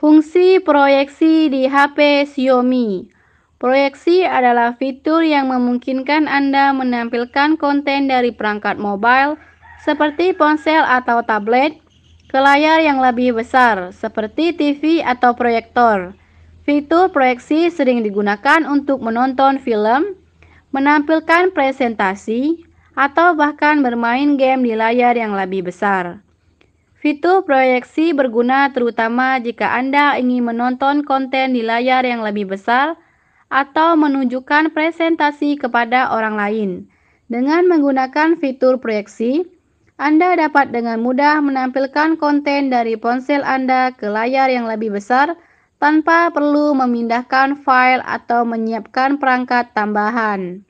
Fungsi proyeksi di HP Xiaomi. Proyeksi adalah fitur yang memungkinkan Anda menampilkan konten dari perangkat mobile seperti ponsel atau tablet ke layar yang lebih besar seperti TV atau proyektor. Fitur proyeksi sering digunakan untuk menonton film, menampilkan presentasi, atau bahkan bermain game di layar yang lebih besar. Fitur proyeksi berguna terutama jika Anda ingin menonton konten di layar yang lebih besar atau menunjukkan presentasi kepada orang lain. Dengan menggunakan fitur proyeksi, Anda dapat dengan mudah menampilkan konten dari ponsel Anda ke layar yang lebih besar tanpa perlu memindahkan file atau menyiapkan perangkat tambahan.